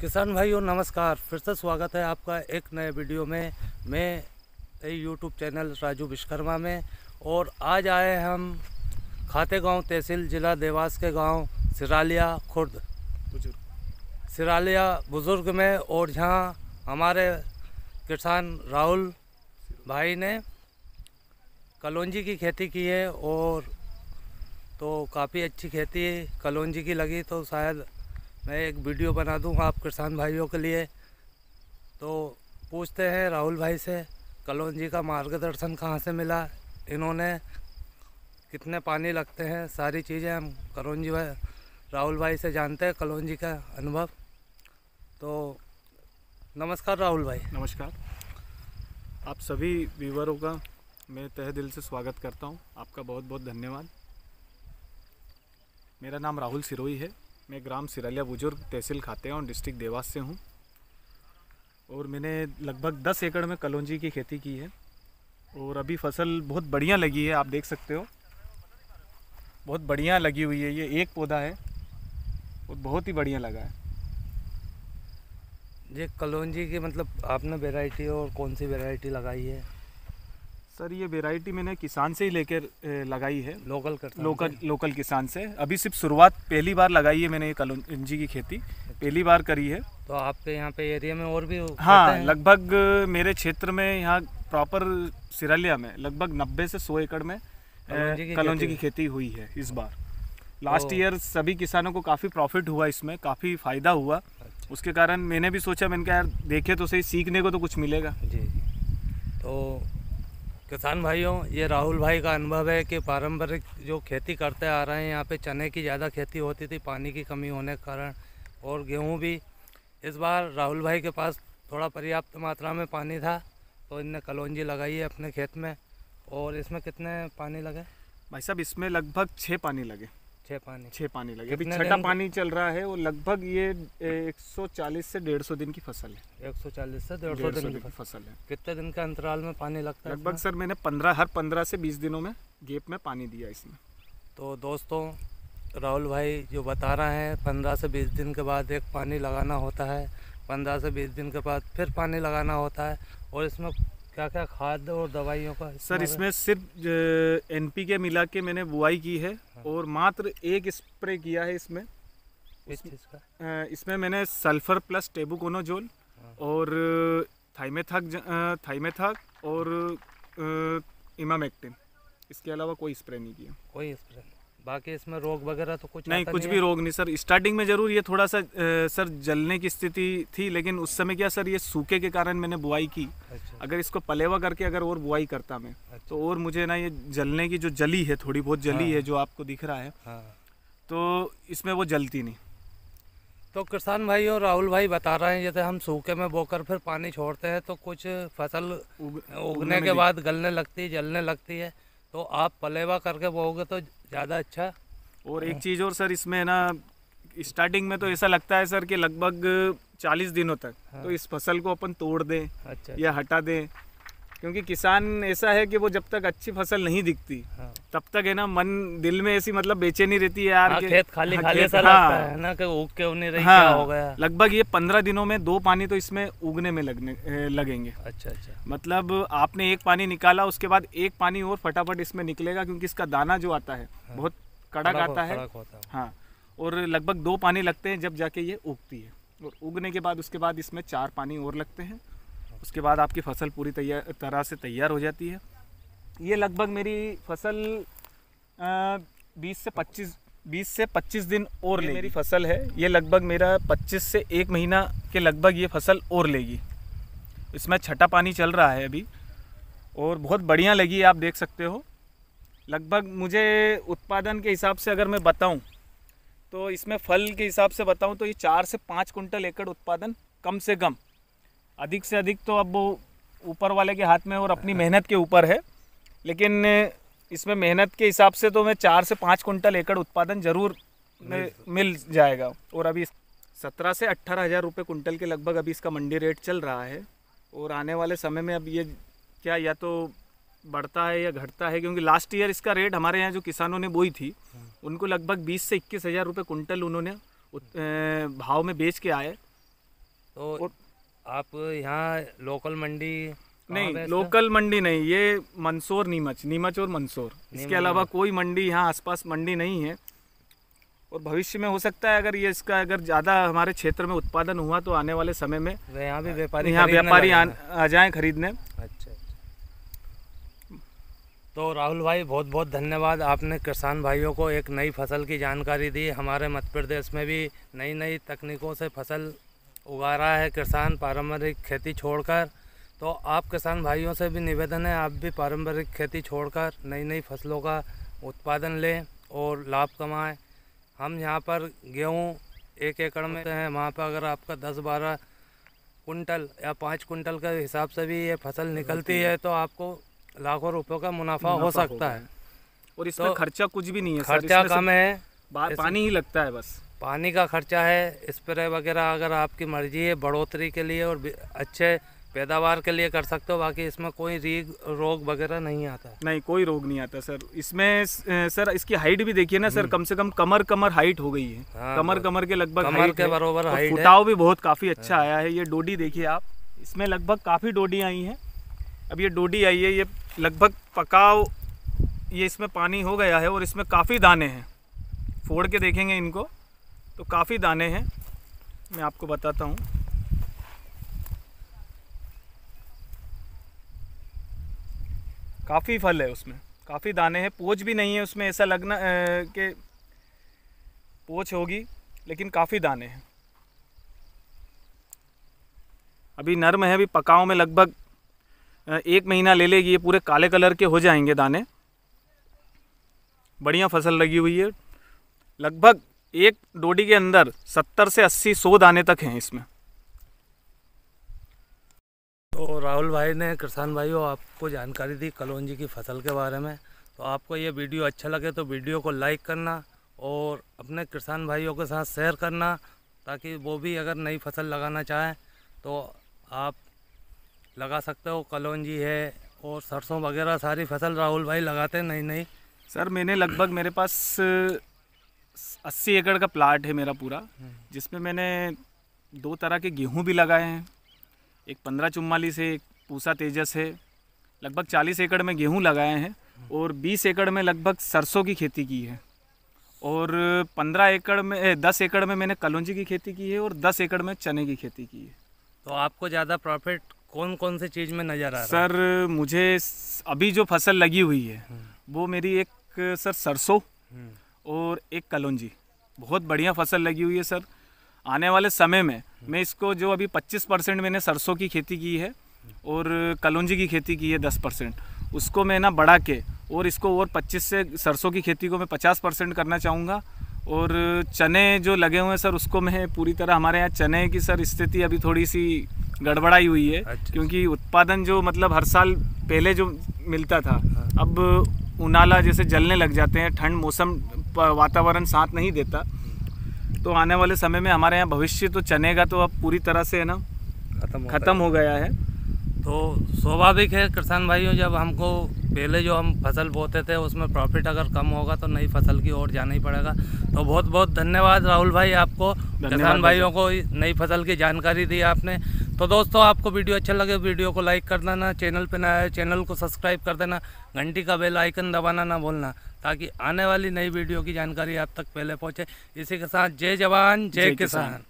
किसान भाइयों नमस्कार फिर से स्वागत है आपका एक नए वीडियो में मैं यूट्यूब चैनल राजू विश्वकर्मा में और आज आए हम खाते गांव तहसील ज़िला देवास के गांव सिरालिया खुर्द बुजुर्ग सिरालिया बुज़ुर्ग में और यहाँ हमारे किसान राहुल भाई ने कलौजी की खेती की है और तो काफ़ी अच्छी खेती कलौजी की लगी तो शायद मैं एक वीडियो बना दूँगा आप किसान भाइयों के लिए तो पूछते हैं राहुल भाई से कलोन जी का मार्गदर्शन कहाँ से मिला इन्होंने कितने पानी लगते हैं सारी चीज़ें हम करोन जी भाई राहुल भाई से जानते हैं कलोन जी का अनुभव तो नमस्कार राहुल भाई नमस्कार आप सभी व्यूवरों का मैं तह दिल से स्वागत करता हूं आपका बहुत बहुत धन्यवाद मेरा नाम राहुल सिरोही है मैं ग्राम सिरालिया बुजुर्ग तहसील खाते और डिस्ट्रिक्ट देवास से हूँ और मैंने लगभग दस एकड़ में कलौजी की खेती की है और अभी फसल बहुत बढ़िया लगी है आप देख सकते हो बहुत बढ़िया लगी हुई है ये एक पौधा है और बहुत ही बढ़िया लगा है ये कलौजी की मतलब आपने वेराइटी और कौन सी वेराइटी लगाई है सर ये वेराइटी मैंने किसान से ही लेकर लगाई है लोकल लोकल लोकल किसान से अभी सिर्फ शुरुआत पहली बार लगाई है मैंने ये कलौजी की खेती पहली बार करी है तो आपके यहाँ पे एरिया में और भी हाँ लगभग मेरे क्षेत्र में यहाँ प्रॉपर सिरालिया में लगभग नब्बे से सौ एकड़ में कलौजी की खेती हुई है इस हाँ। बार लास्ट ईयर सभी किसानों को काफ़ी प्रॉफिट हुआ इसमें काफ़ी फ़ायदा हुआ अच्छा। उसके कारण मैंने भी सोचा मैंने कहा यार देखे तो सही सीखने को तो कुछ मिलेगा जी तो किसान भाइयों ये राहुल भाई का अनुभव है कि पारंपरिक जो खेती करते आ रहे हैं यहाँ पे चने की ज़्यादा खेती होती थी पानी की कमी होने के कारण और गेहूँ भी इस बार राहुल भाई के पास थोड़ा पर्याप्त मात्रा में पानी था तो इनने कलौजी लगाई है अपने खेत में और इसमें कितने पानी लगे भाई साहब इसमें लगभग छः पानी लगे छः पानी छः पानी लगे अभी छठा पानी चल रहा है वो लगभग ये 140 से 150 दिन की फसल है 140 से 150 दिन, दिन की फसल है कितने दिन के अंतराल में पानी लगता है लगभग सर मैंने 15 हर 15 से 20 दिनों में गेप में पानी दिया इसमें तो दोस्तों राहुल भाई जो बता रहे हैं पंद्रह से बीस दिन के बाद एक पानी लगाना होता है पंद्रह से बीस दिन के बाद फिर पानी लगाना होता है और इसमें क्या क्या खाद और दवाइयों का सर इसमें सिर्फ एन पी के मिला के मैंने बुआई की है हाँ। और मात्र एक स्प्रे किया है इसमें इसमें, मैंने सल्फर प्लस टेबुकोनोजोल हाँ। और थाइमेथाक थाइमेथाक और इमामेक्टिन इसके अलावा कोई स्प्रे नहीं किया कोई स्प्रे बाकी इसमें रोग वगैरह तो कुछ नहीं कुछ भी रोग नहीं सर स्टार्टिंग में जरूर ये थोड़ा सा सर जलने की स्थिति थी लेकिन उस समय क्या सर ये सूखे के कारण मैंने बुआई की अच्छा। अगर इसको पलेवा करके अगर और बुआई करता मैं अच्छा। तो और मुझे ना ये जलने की जो जली है थोड़ी बहुत जली हाँ। है जो आपको दिख रहा है हाँ। तो इसमें वो जलती नहीं तो किसान भाई और राहुल भाई बता रहे हैं जैसे हम सूखे में बोकर फिर पानी छोड़ते हैं तो कुछ फसल उगने के बाद गलने लगती है जलने लगती है तो आप पलेवा करके बोगे तो ज़्यादा अच्छा और एक चीज़ और सर इसमें ना स्टार्टिंग में तो ऐसा लगता है सर कि लगभग चालीस दिनों तक हाँ। तो इस फसल को अपन तोड़ दें अच्छा, या अच्छा। हटा दें क्योंकि किसान ऐसा है कि वो जब तक अच्छी फसल नहीं दिखती हाँ। तब तक है ना मन दिल में ऐसी मतलब बेचैनी रहती है यार हाँ, खेत खाली हाँ, खाली सा हाँ, लगता है ना कि उग के उन्हें रही हाँ, क्या हो गया लगभग ये पंद्रह दिनों में दो पानी तो इसमें उगने में लगने लगेंगे अच्छा अच्छा मतलब आपने एक पानी निकाला उसके बाद एक पानी और फटाफट इसमें निकलेगा क्योंकि इसका दाना जो आता है हाँ। बहुत कड़क आता है हाँ और लगभग दो पानी लगते हैं जब जाके ये उगती है और उगने के बाद उसके बाद इसमें चार पानी और लगते हैं उसके बाद आपकी फसल पूरी तैयार तरह से तैयार हो जाती है ये लगभग मेरी फसल बीस से पच्चीस बीस से पच्चीस दिन और ले मेरी फसल है ये लगभग मेरा पच्चीस से एक महीना के लगभग ये फसल और लेगी इसमें छठा पानी चल रहा है अभी और बहुत बढ़िया लगी आप देख सकते हो लगभग मुझे उत्पादन के हिसाब से अगर मैं बताऊं तो इसमें फल के हिसाब से बताऊं तो ये चार से पाँच कुंटल एकड़ उत्पादन कम से कम अधिक से अधिक तो अब ऊपर वाले के हाथ में और अपनी मेहनत के ऊपर है लेकिन इसमें मेहनत के हिसाब से तो मैं चार से पाँच कुंटल एकड़ उत्पादन जरूर मिल जाएगा और अभी सत्रह से अट्ठारह हज़ार रुपये कुंटल के लगभग अभी इसका मंडी रेट चल रहा है और आने वाले समय में अब ये क्या या तो बढ़ता है या घटता है क्योंकि लास्ट ईयर इसका रेट हमारे यहाँ जो किसानों ने बोई थी उनको लगभग बीस से इक्कीस हज़ार रुपये कुंटल उन्होंने भाव में बेच के आए तो और आप यहाँ लोकल मंडी नहीं लोकल मंडी नहीं ये मंसूर नीमच नीमच और मंसूर इसके अलावा कोई मंडी यहाँ आसपास मंडी नहीं है और भविष्य में हो सकता है अगर ये इसका अगर ज़्यादा हमारे क्षेत्र में उत्पादन हुआ तो आने वाले समय में तो यहाँ भी व्यापारी यहाँ व्यापारी आ जाए खरीदने अच्छा, अच्छा तो राहुल भाई बहुत बहुत धन्यवाद आपने किसान भाइयों को एक नई फसल की जानकारी दी हमारे मध्य प्रदेश में भी नई नई तकनीकों से फसल उगा रहा है किसान पारंपरिक खेती छोड़कर तो आप किसान भाइयों से भी निवेदन है आप भी पारंपरिक खेती छोड़कर नई नई फसलों का उत्पादन लें और लाभ कमाएं हम यहाँ पर गेहूँ एक एकड़ में हैं वहाँ पर अगर आपका दस बारह कुंटल या पाँच कुंटल के हिसाब से भी ये फसल निकलती है तो आपको लाखों रुपये का मुनाफा हो सकता है और इसमें तो खर्चा कुछ भी नहीं है खर्चा कम है पानी ही लगता है बस पानी का खर्चा है स्प्रे वगैरह अगर आपकी मर्जी है बढ़ोतरी के लिए और अच्छे पैदावार के लिए कर सकते हो बाकी इसमें कोई रीग रोग वगैरह नहीं आता नहीं कोई रोग नहीं आता सर इसमें सर इसकी हाइट भी देखिए ना सर हम्म। कम से कम कमर कमर हाइट हो गई है हाँ, कमर कमर के लगभग कमर के बराबर हाइट फुटाव भी बहुत काफ़ी हाँ। अच्छा आया है ये डोडी देखिए आप इसमें लगभग काफ़ी डोडी आई हैं अब ये डोडी आई है ये लगभग पकाव ये इसमें पानी हो गया है और इसमें काफ़ी दाने हैं फोड़ के देखेंगे इनको तो काफ़ी दाने हैं मैं आपको बताता हूँ काफ़ी फल है उसमें काफ़ी दाने हैं पोच भी नहीं है उसमें ऐसा लगना कि पोच होगी लेकिन काफ़ी दाने हैं अभी नर्म है अभी पकाओ में लगभग एक महीना ले लेगी ये पूरे काले कलर के हो जाएंगे दाने बढ़िया फसल लगी हुई है लगभग एक डोडी के अंदर सत्तर से अस्सी शोध आने तक हैं इसमें तो राहुल भाई ने किसान भाइयों आपको जानकारी दी कलौंजी की फसल के बारे में तो आपको ये वीडियो अच्छा लगे तो वीडियो को लाइक करना और अपने किसान भाइयों के साथ शेयर करना ताकि वो भी अगर नई फसल लगाना चाहें तो आप लगा सकते हो कलौंजी है और सरसों वगैरह सारी फसल राहुल भाई लगाते नहीं नहीं सर मैंने लगभग मेरे पास अस्सी एकड़ का प्लाट है मेरा पूरा जिसमें मैंने दो तरह के गेहूं भी लगाए हैं एक पंद्रह चुम्मालीस है एक पूसा तेजस है लगभग चालीस एकड़ में गेहूं लगाए हैं और बीस एकड़ में लगभग सरसों की खेती की है और पंद्रह एकड़ में दस एकड़ में मैंने कलौजी की खेती की है और दस एकड़ में चने की खेती की है तो आपको ज़्यादा प्रॉफिट कौन कौन से चीज़ में नज़र आ रहा है सर मुझे अभी जो फसल लगी हुई है हम्म। वो मेरी एक सर सरसों हम्म। और एक कलौजी बहुत बढ़िया फसल लगी हुई है सर आने वाले समय में मैं इसको जो अभी 25 परसेंट मैंने सरसों की खेती की है और कलौजी की खेती की है 10 परसेंट उसको मैं ना बढ़ा के और इसको और 25 से सरसों की खेती को मैं 50 परसेंट करना चाहूँगा और चने जो लगे हुए हैं सर उसको मैं पूरी तरह हमारे यहाँ चने की सर स्थिति अभी थोड़ी सी गड़बड़ाई हुई है अच्छा, अच्छा। क्योंकि उत्पादन जो मतलब हर साल पहले जो मिलता था हाँ। अब उनाला जैसे जलने लग जाते हैं ठंड मौसम वातावरण साथ नहीं देता हम्म। तो आने वाले समय में हमारे यहाँ भविष्य तो चनेगा तो अब पूरी तरह से है ना खत्म खत्म हो गया है तो स्वाभाविक है किसान भाइयों जब हमको पहले जो हम फसल बोते थे उसमें प्रॉफिट अगर कम होगा तो नई फसल की ओर जाना ही पड़ेगा तो बहुत बहुत धन्यवाद राहुल भाई आपको किसान भाइयों को नई फसल की जानकारी दी आपने तो दोस्तों आपको वीडियो अच्छा लगे वीडियो को लाइक कर देना चैनल पर नया है चैनल को सब्सक्राइब कर देना घंटी का बेल आइकन दबाना ना भूलना ताकि आने वाली नई वीडियो की जानकारी आप तक पहले पहुँचे इसी के साथ जय जवान जय किसान